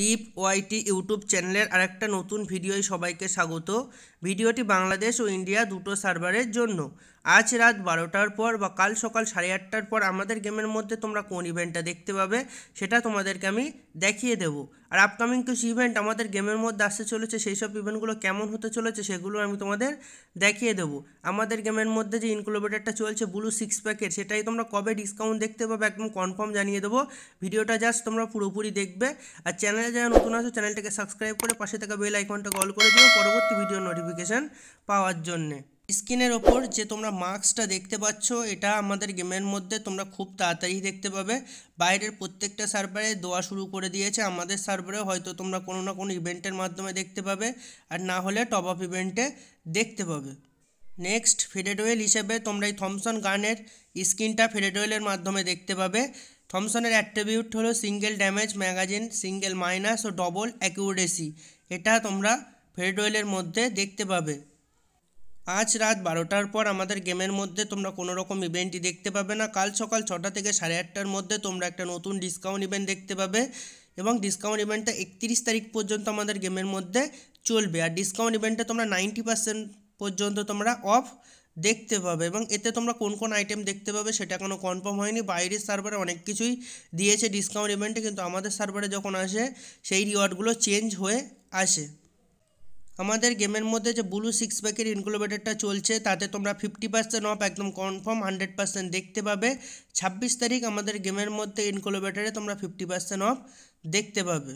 deep ওয়াইটি YouTube চ্যানেলের আরেকটা নতুন ভিডিওয় সবাইকে স্বাগত ভিডিওটি বাংলাদেশ ও ইন্ডিয়া দুটো সার্ভারের জন্য আজ রাত বারোটার পর বা কাল সকাল সাড়ে আটটার পর আমাদের গেমের মধ্যে তোমরা কোন ইভেন্টটা দেখতে পাবে সেটা তোমাদেরকে আমি দেখিয়ে দেব আর আপকামিং কিছু ইভেন্ট আমাদের গেমের মধ্যে আসতে চলেছে সেই সব ইভেন্টগুলো কেমন হতে চলেছে সেগুলো আমি তোমাদের দেখিয়ে দেবো আমাদের গেমের মধ্যে যে ইনকুলোবেটারটা চলছে ব্লু সিক্স প্যাকের সেটাই তোমরা কবে ডিসকাউন্ট দেখতে পাবে একদম কনফার্ম জানিয়ে দেবো ভিডিওটা জাস্ট তোমরা পুরোপুরি দেখবে আর চ্যানেলে যারা নতুন আছো চ্যানেলটাকে সাবস্ক্রাইব করে পাশে থাকা বেল আইকনটা কল করে দিও পরবর্তী ভিডিও নোটিফিকেশান পাওয়ার জন্যে স্ক্রিনের ওপর যে তোমরা মার্কসটা দেখতে পাচ্ছ এটা আমাদের গেমের মধ্যে তোমরা খুব তাড়াতাড়ি দেখতে পাবে বাইরের প্রত্যেকটা সার্ভারে দেওয়া শুরু করে দিয়েছে আমাদের সার্ভারে হয়তো তোমরা কোনো না কোনো ইভেন্টের মাধ্যমে দেখতে পাবে আর না হলে টপ আপ ইভেন্টে দেখতে পাবে নেক্সট ফেডেডোয়েল হিসেবে তোমরা এই থমসন গানের স্ক্রিনটা ফেডেডোয়েলের মাধ্যমে দেখতে পাবে থমসনের অ্যাট্রিবিউট হলো single damage magazine single minus ও ডবল অ্যাকিউরেসি এটা তোমরা ফেডেডোয়েলের মধ্যে দেখতে পাবে আজ রাত বারোটার পর আমাদের গেমের মধ্যে তোমরা কোনো রকম ইভেন্টই দেখতে পাবে না কাল সকাল ছটা থেকে সাড়ে আটটার মধ্যে তোমরা একটা নতুন ডিসকাউন্ট ইভেন্ট দেখতে পাবে এবং ডিসকাউন্ট ইভেন্টটা একত্রিশ তারিখ পর্যন্ত আমাদের গেমের মধ্যে চলবে আর ডিসকাউন্ট ইভেন্টে তোমরা নাইনটি পার্সেন্ট পর্যন্ত তোমরা অফ দেখতে পাবে এবং এতে তোমরা কোন কোন আইটেম দেখতে পাবে সেটা কোনো কনফার্ম হয়নি বাইরের সার্ভারে অনেক কিছুই দিয়েছে ডিসকাউন্ট ইভেন্টে কিন্তু আমাদের সার্ভারে যখন আসে সেই রিওয়ার্ডগুলো চেঞ্জ হয়ে আসে আমাদের গেমের মধ্যে যে ব্লু সিক্স প্যাকের ইনকুলোবেটারটা চলছে তাতে তোমরা ফিফটি পার্সেন্ট অফ একদম কনফার্ম হান্ড্রেড পার্সেন্ট দেখতে পাবে ছাব্বিশ তারিখ আমাদের গেমের মধ্যে ইনকুলোবেটারে তোমরা ফিফটি পার্সেন্ট অফ দেখতে পাবে